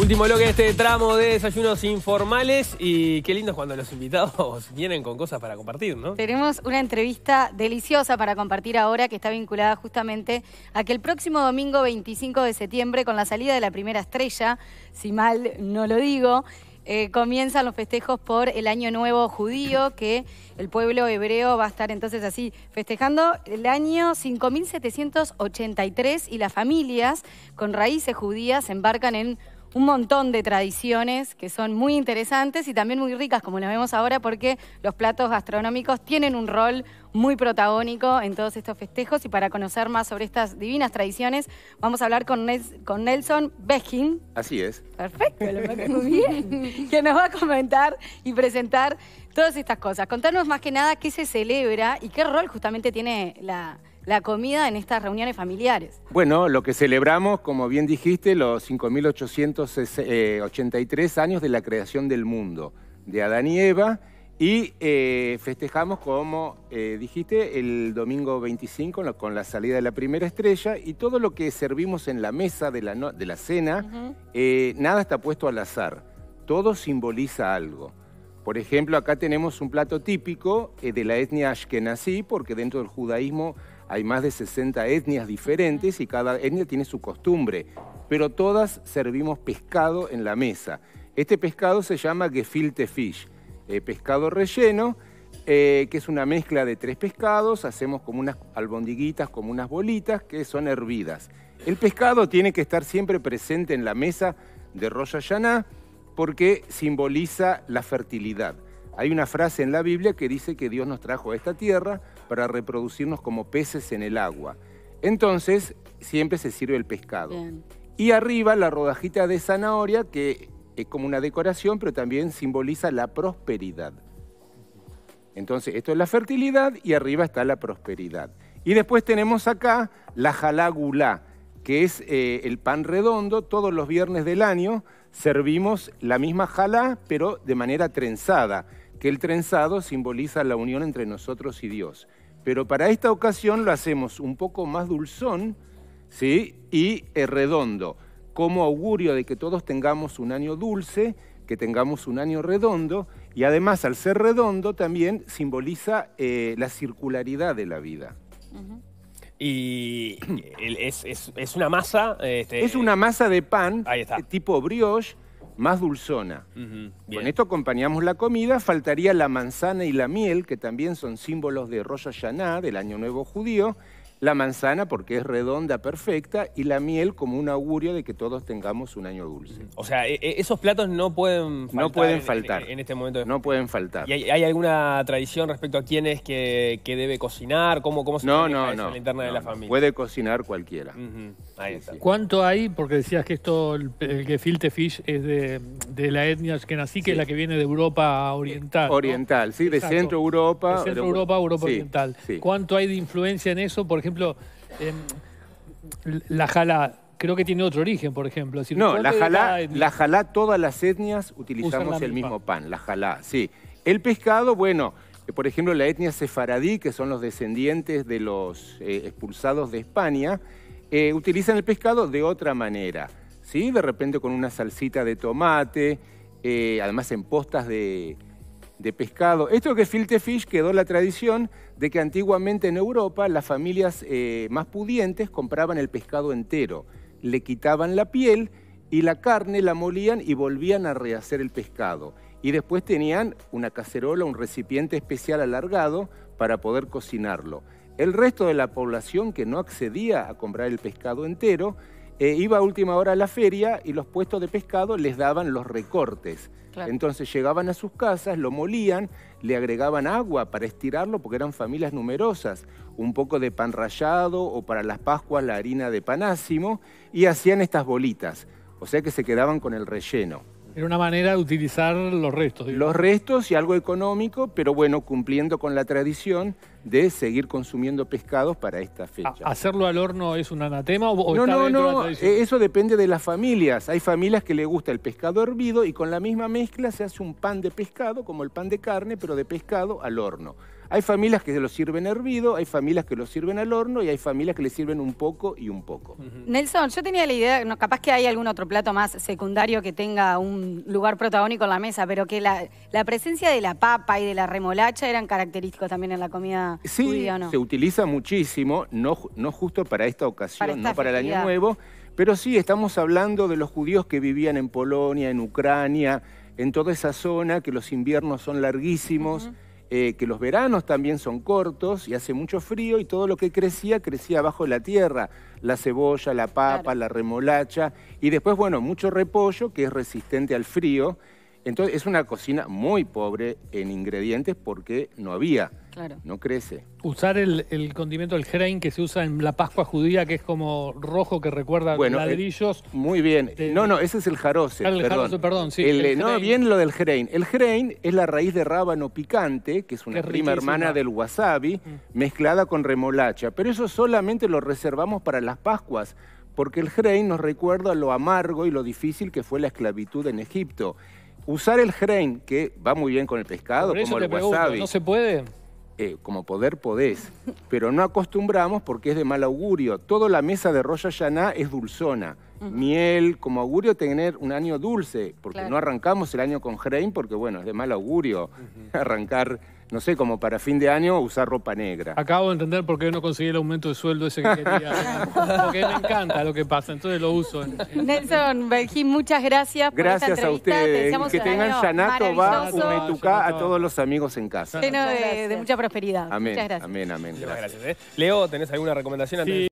Último bloque de este tramo de desayunos informales y qué lindo es cuando los invitados vienen con cosas para compartir, ¿no? Tenemos una entrevista deliciosa para compartir ahora que está vinculada justamente a que el próximo domingo 25 de septiembre, con la salida de la primera estrella, si mal no lo digo, eh, comienzan los festejos por el Año Nuevo Judío, que el pueblo hebreo va a estar entonces así festejando el año 5783 y las familias con raíces judías embarcan en un montón de tradiciones que son muy interesantes y también muy ricas, como las vemos ahora, porque los platos gastronómicos tienen un rol muy protagónico en todos estos festejos. Y para conocer más sobre estas divinas tradiciones, vamos a hablar con, Nelson Bekin. Así es. Perfecto, lo muy bien. que nos va a comentar y presentar todas estas cosas. Contarnos más que nada qué se celebra y qué rol justamente tiene la la comida en estas reuniones familiares. Bueno, lo que celebramos, como bien dijiste, los 5.883 eh, años de la creación del mundo, de Adán y Eva, y eh, festejamos, como eh, dijiste, el domingo 25 con la salida de la primera estrella y todo lo que servimos en la mesa de la, cena, nada está puesto al azar, todo simboliza algo. Por ejemplo, acá tenemos un plato típico de la etnia ashkenazí, porque dentro del judaísmo hay más de 60 etnias diferentes y cada etnia tiene su costumbre, pero todas servimos pescado en la mesa. Este pescado se llama gefilte fish, eh, pescado relleno, eh, que es una mezcla de tres pescados, hacemos como unas albondiguitas, como unas bolitas que son hervidas. El pescado tiene que estar siempre presente en la mesa de Rosh Hashanah porque simboliza la fertilidad. Hay una frase en la Biblia que dice que Dios nos trajo a esta tierra para reproducirnos como peces en el agua. Entonces, siempre se sirve el pescado. Y arriba la rodajita de zanahoria, que es como una decoración, pero también simboliza la prosperidad. Entonces, esto es la fertilidad y arriba está la prosperidad. Y después tenemos acá la jalagula, que es eh, el pan redondo. Todos los viernes del año servimos la misma jalá, pero de manera trenzada que el trenzado simboliza la unión entre nosotros y Dios. Pero para esta ocasión lo hacemos un poco más dulzón ¿sí? y redondo, como augurio de que todos tengamos un año dulce, que tengamos un año redondo, y además al ser redondo también simboliza eh, la circularidad de la vida. Y es, una masa. Este, es una masa de pan, eh, tipo brioche, más dulzona. Con esto acompañamos la comida, faltaría la manzana y la miel, que también son símbolos de Rosh Hashanah, del Año Nuevo Judío. La manzana porque es redonda, perfecta, y la miel como un augurio de que todos tengamos un año dulce. O sea, e, e, esos platos no pueden faltar. No pueden este- faltar. En, este momento. No pueden faltar. ¿Y hay, alguna tradición respecto a quién es que, debe cocinar? ¿Cómo, cómo se no, no, no, la interna de la familia? Puede cocinar cualquiera. ¿Cuánto hay? Porque decías que esto, el, gefilte fish es de, la etnia que nací, que es la que viene de Europa Oriental. Oriental, sí, de Centro Europa. Centro Europa, Europa Oriental. ¿Cuánto hay de influencia en eso? Por ejemplo, em, la jala creo que tiene otro origen, por ejemplo. no, la jalá, la jalá, todas las etnias utilizamos el mismo pan, la jalá, sí. El pescado, bueno, eh, por ejemplo, la etnia sefaradí, que son los descendientes de los eh, expulsados de España, eh, utilizan el pescado de otra manera. ¿sí? De repente con una salsita de tomate, eh, además en postas de, pescado. Esto que es filte fish quedó la tradición de que antiguamente en Europa las familias eh, más pudientes compraban el pescado entero, le quitaban la piel y la carne la molían y volvían a rehacer el pescado. Y después tenían una cacerola, un recipiente especial alargado para poder cocinarlo. El resto de la población que no accedía a comprar el pescado entero eh, iba a última hora a la feria y los puestos de pescado les daban los recortes. Entonces llegaban a sus casas, lo molían, le agregaban agua para estirarlo porque eran familias numerosas, un poco de pan rallado o para las Pascuas la harina de panásimo y hacían estas bolitas, o sea que se quedaban con el relleno. Era una manera de utilizar los restos. Los restos y algo económico, pero bueno, cumpliendo con la tradición de seguir consumiendo pescados para esta fecha. ¿Hacerlo al horno es un anatema o no, está no, no, eh, Eso depende de las familias. Hay familias que les gusta el pescado hervido y con la misma mezcla se hace un pan de pescado, como el pan de carne, pero de pescado al horno. Hay familias que lo sirven hervido, hay familias que lo sirven al horno y hay familias que le sirven un poco y un poco. Nelson, yo tenía la idea, capaz que hay algún otro plato más secundario que tenga un lugar protagónico en la mesa, pero que la, presencia de la papa y de la remolacha eran característicos también en la comida judía, ¿no? se utiliza muchísimo, no, no justo para esta ocasión, no para el Año Nuevo, pero sí estamos hablando de los judíos que vivían en Polonia, en Ucrania, en toda esa zona, que los inviernos son larguísimos, eh, que los veranos también son cortos y hace mucho frío y todo lo que crecía, crecía bajo la tierra. La cebolla, la papa, la remolacha y después, bueno, mucho repollo que es resistente al frío entonces es una cocina muy pobre en ingredientes porque no había, no crece. Usar el, condimento del Hrein que se usa en la Pascua judía, que es como rojo que recuerda bueno, eh, ladrillos. muy bien. Eh, no, no, ese es el jarose. Ah, el perdón. jarose, perdón, sí. no, bien lo del Hrein. El Hrein es la raíz de rábano picante, que es una prima hermana del wasabi, mm. mezclada con remolacha. Pero eso solamente lo reservamos para las Pascuas porque el Hrein nos recuerda lo amargo y lo difícil que fue la esclavitud en Egipto. Usar el grain, que va muy bien con el pescado, como el wasabi. ¿No se puede? Eh, como poder podés, pero no acostumbramos porque es de mal augurio. Toda la mesa de roya Yaná es dulzona. Miel, como augurio tener un año dulce, porque no arrancamos el año con grain porque, bueno, es de mal augurio arrancar no sé, como para fin de año usar ropa negra. Acabo de entender por qué no conseguí el aumento de sueldo ese que quería. Porque me encanta lo que pasa, entonces lo uso. Nelson Belgin, muchas gracias. Gracias por esta a ustedes. que tengan Yanato, va, Umetucá, a todos los amigos en casa. Lleno de, mucha prosperidad. Amén. Muchas gracias. Amén, amén. Muchas Gracias, ¿eh? Leo, ¿tenés alguna recomendación antes?